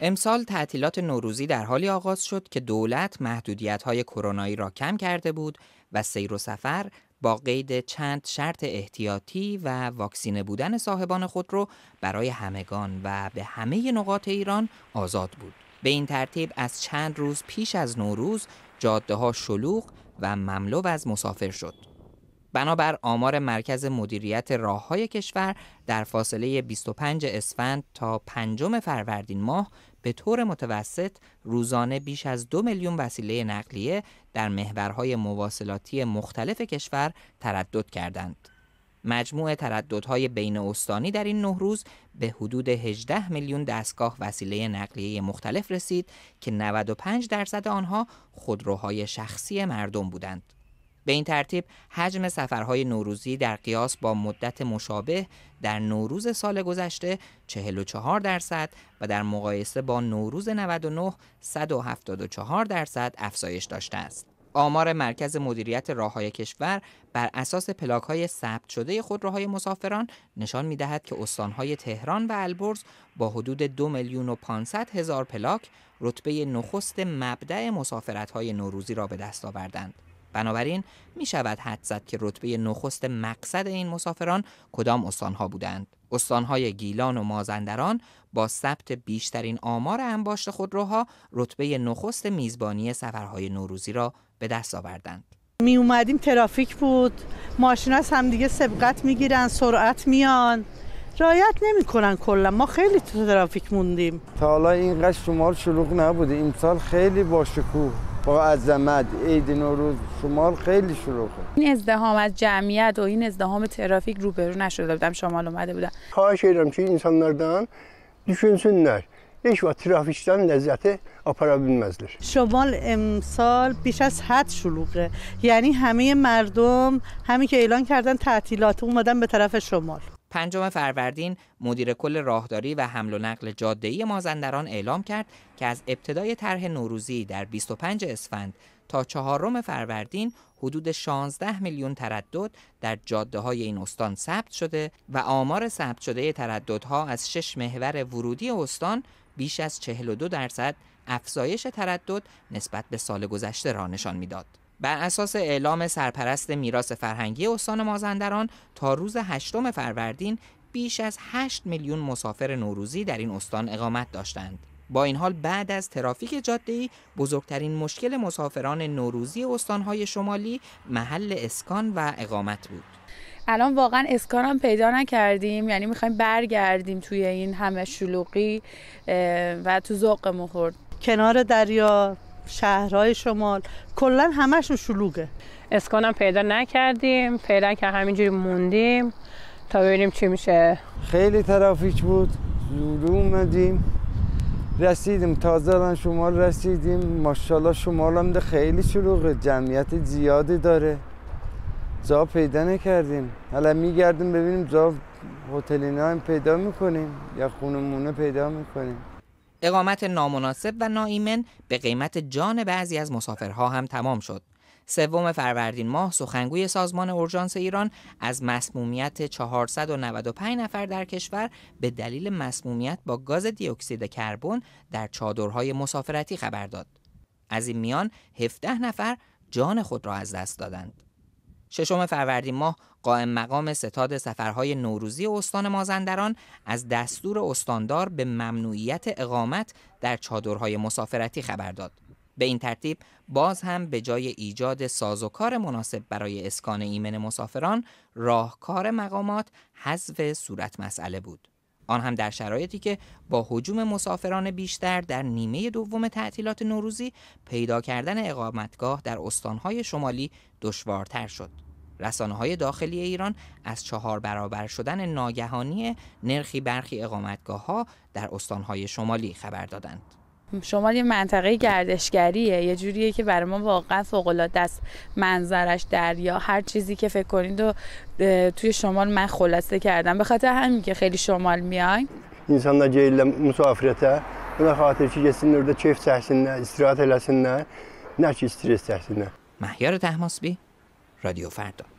امسال تعطیلات نوروزی در حالی آغاز شد که دولت های کرونایی را کم کرده بود و سیر و سفر با قید چند شرط احتیاطی و واکسینه بودن صاحبان خود رو برای همگان و به همه نقاط ایران آزاد بود. به این ترتیب از چند روز پیش از نوروز جاده ها شلوغ و مملو از مسافر شد. بنابر آمار مرکز مدیریت راه های کشور در فاصله 25 اسفند تا 5 فروردین ماه به طور متوسط روزانه بیش از دو میلیون وسیله نقلیه در محورهای مواصلاتی مختلف کشور تردد کردند. مجموع ترددهای بین استانی در این نه روز به حدود 18 میلیون دستگاه وسیله نقلیه مختلف رسید که 95 درصد آنها خودروهای شخصی مردم بودند. به این ترتیب حجم سفرهای نوروزی در قیاس با مدت مشابه در نوروز سال گذشته 44 درصد و در مقایسه با نوروز 99 174 درصد افزایش داشته است. آمار مرکز مدیریت راههای کشور بر اساس پلاک های ثبت شده های مسافران نشان می دهد که استانهای تهران و البرز با حدود دو میلیون و 500 هزار پلاک رتبه نخست مبدع مسافرت های نوروزی را به دست آوردند. بنابراین می شود حد زد که رتبه نخست مقصد این مسافران کدام استانها بودند استانهای گیلان و مازندران با ثبت بیشترین آمار انباشت خودروها رتبه نخست میزبانی سفرهای نوروزی را به دست آوردند می اومدیم ترافیک بود ماشین از دیگه سبقت میگیرن سرعت میان رایت نمیکنن کلا ما خیلی تو ترافیک موندیم تا حالا اینقدر شمار شلوغ نبوده امسال خیلی باشکوه با خب، عظمت عید نوروز شمال خیلی شلوغه این ازدهام از جمعیت و این ازدهام ترافیک روبرو نشده بودم شمال اومده بودم خواهش ediyorum ki insanlardan düşünsünler. Hiç vakit لذت lezzeti aparabilmezler. شمال امسال بیش از حد شلوغه یعنی همه مردم همین که اعلان کردن تعطیلات اومدن به طرف شمال پنجم فروردین مدیر کل راهداری و حمل و نقل ای مازندران اعلام کرد که از ابتدای طرح نوروزی در 25 اسفند تا چهارم فروردین حدود 16 میلیون تردد در جاده های این استان ثبت شده و آمار ثبت شده ترددها از 6 محور ورودی استان بیش از 42 درصد افزایش تردد نسبت به سال گذشته را نشان میداد. بر اساس اعلام سرپرست میراث فرهنگی استان مازندران تا روز هشتم فروردین بیش از 8 میلیون مسافر نوروزی در این استان اقامت داشتند. با این حال بعد از ترافیک جاده بزرگترین مشکل مسافران نوروزی استانهای شمالی محل اسکان و اقامت بود. الان واقعا اسکان هم پیدا نکردیم یعنی میخوایم برگردیم توی این همه شلوغی و تو ذوقمون خورد. کنار دریا شهرهای شمال کلا همشون شلوغه اسکانم پیدا نکردیم فعلا که همینجوری موندیم تا ببینیم چی میشه خیلی ترافیک بود زود اومدیم رسیدیم تازه الان شمال رسیدیم ماشاءالله شمال هم ده خیلی شلوغه جمعیت زیادی داره جا پیدا نکردیم حالا میگردیم ببینیم جا هتل هم پیدا میکنیم یا خونمونه پیدا میکنیم اقامت نامناسب و ناایمن به قیمت جان بعضی از مسافرها هم تمام شد. سوم فروردین ماه سخنگوی سازمان اورژانس ایران از مسمومیت 495 نفر در کشور به دلیل مسمومیت با گاز دیوکسید کربن در چادرهای مسافرتی خبر داد. از این میان 17 نفر جان خود را از دست دادند. ششم فروردین ماه قائم مقام ستاد سفرهای نوروزی استان مازندران از دستور استاندار به ممنوعیت اقامت در چادرهای مسافرتی خبر داد. به این ترتیب باز هم به جای ایجاد سازوکار مناسب برای اسکان ایمن مسافران راهکار مقامات حذف صورت مسئله بود. آن هم در شرایطی که با حجوم مسافران بیشتر در نیمه دوم تعطیلات نوروزی پیدا کردن اقامتگاه در استانهای شمالی دشوارتر شد. رسانه های داخلی ایران از چهار برابر شدن ناگهانی نرخی برخی اقامتگاه ها در استانهای شمالی خبر دادند. شمال یه منطقه گردشگریه یه جوریه که برای ما واقعا فوقلاده منظرش دریا هر چیزی که فکر کنید و توی شمال من خلاصه کردم به خاطر همین که خیلی شمال میای انسان دا جیل مسافرته به خاطر چی جسین رو چیف تحسین نه استراحت نه نه چی استرس نه مهیار تحماس بی رادیو فردا